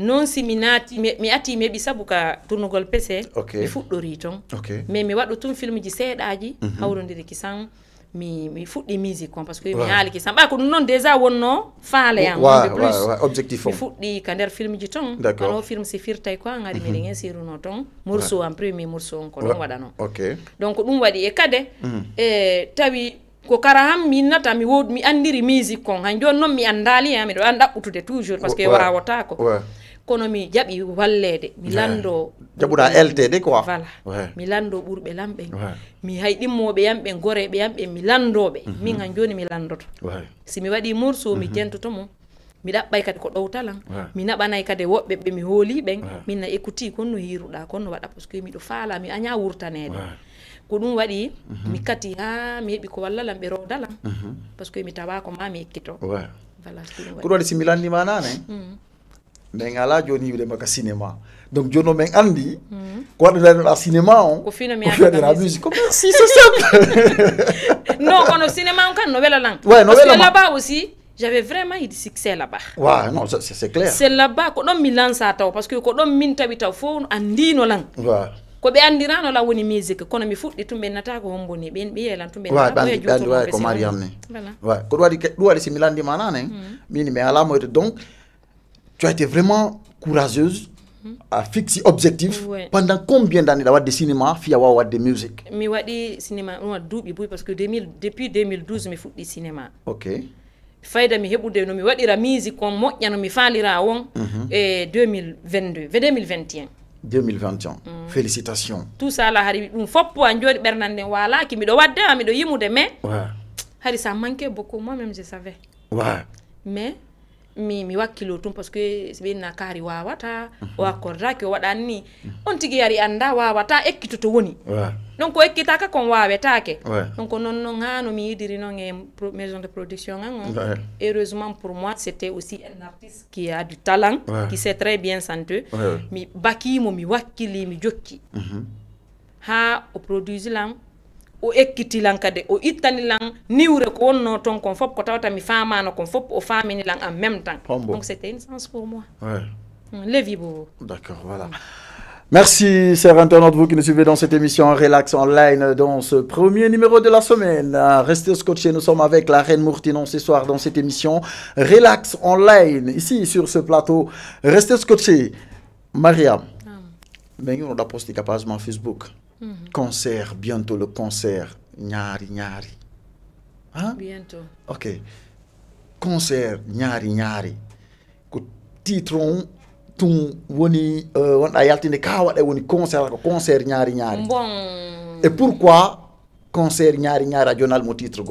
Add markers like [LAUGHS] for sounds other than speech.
non si mi naati mi ati mi heeɓi sabu ka tournugol pese mi fuɗɗori okay. mais mi waɗo tun film ji seeɗaji mhm. hawrodiri kisan mi mi fuɗɗi musique on par ce que mi haali kisan ɓa ko ɗum noon déjà wonno faale am de plus objectif mi fuɗɗi ka nder film ji ton ano film si firtay quoi ari miɗen mhm. en siruno ton morceau en premier morceau on ko ɗon waɗano donc ɗum waɗi e kade mhm. e tawi ko kara ham mi innata mi wod mi andiri musique kon han joni noon mi andali ha miɗo an ɗaɓɓutude toujours par ce que wara wotako ouais kono mi jaɓi walleede mi lanndo jaɓuɗa eltede quoi voilà mi lanndo ɓurɓe lamɓen mi hay ɗimmooɓe yamɓen goreɓe yamɓe mi lanndooɓe mhm. min han joni mi lanndoto si mi waɗi morceau mi jentoto mhm. mo mi ɗaɓɓay kadi ko ɗowtalan mi naɓanay kadi woɓɓe ɓe mi hooliɓen min na écouti kon no hiruɗa kon no waɗa par ce que miɗo faala mi aña wurtaneede ko ɗum waɗi mhm. mi kati ha mi heɓi ko wallalan ɓe rowdalan par ce que mi tawa ko ma mi ekkito voilà ko ɗum waɗi simi lanndima nane mm. nengala joni wiide maka cinéma donc joni o Andy quand dans le cinéma on ko la musique comme si c'est simple [LAUGHS] non kono cinéma on kan novela langue ouais, no là-bas aussi j'avais vraiment eu du succès là-bas ouais, non c'est, c'est clair c'est là-bas ko ɗon mi lansa taw parce que ko ɗon min tawi taw fof andino lan ouais. ko ɓe no la woni musique kono mi fuɗɗi tumbe nata ko homboni ɓen ɓi yelan tum ɓenɓe ko e mariam ne voilà ko ɗum waɗi ɗum waɗi si mi lanndima nanen min mm. mi ala moyde donc tu as été vraiment courageuse à fixer objectif pendant combien d'années d'avoir des cinéma fi awa de musique mi waɗi cinéma ɗum wa duuɓi boyi parce que 2000, depuis 2012 fait des cinéma ok fayda mi heɓude no mi waɗira musique on moƴƴa no mi faalira won mhm. eh, mm -hmm. 2022 ve 2021 2021 Félicitations. tout ça la hari ɗum foppo Bernard jooɗi ɓernande nden waalaki des wadde a miɗo de mais ouais. hari ça manquait beaucoup moi même je savais ouais. mais mi mi wakkilo tum par ce que ɓenna kaari wawata o accordaki mhm. o waɗan ni mhm. on tigui yari anda wawata ekkito to woni donc o ekkitaka kon wawetake donc noon noon ha no mi yidiri noon e maison de production an on heureusement pour moi c'était aussi un artiste qui a du talent qui sait très bien santé mi bakimo mi wakkili mi jokki mhm. ha o produisi lan o ekkitilan kadi o ittanilan niwre ko wonno toon kon fop ko tawata mi famano kon fop o l'ang en même temps donc c'était une chance pour moi ouais. Hum, le vibo d'accord voilà Merci, chers internautes, vous qui nous suivez dans cette émission Relax Online, dans ce premier numéro de la semaine. Ah, restez scotchés, nous sommes avec la Reine Mourtinon ce soir dans cette émission Relax Online, ici sur ce plateau. Restez scotchés. Mariam, ah. nous on a posté capablement Facebook. Mhm. Concert, bientôt le concert. Nyari, nyari. Hein? Bientôt. Ok. Concert, nyari, nyari. Ko titre tun woni a euh, wonɗa yaltinde ka waɗa woni concert concert ñaari ñaari bon. et pourquoi concert ñaari ñaari a jonal mo titre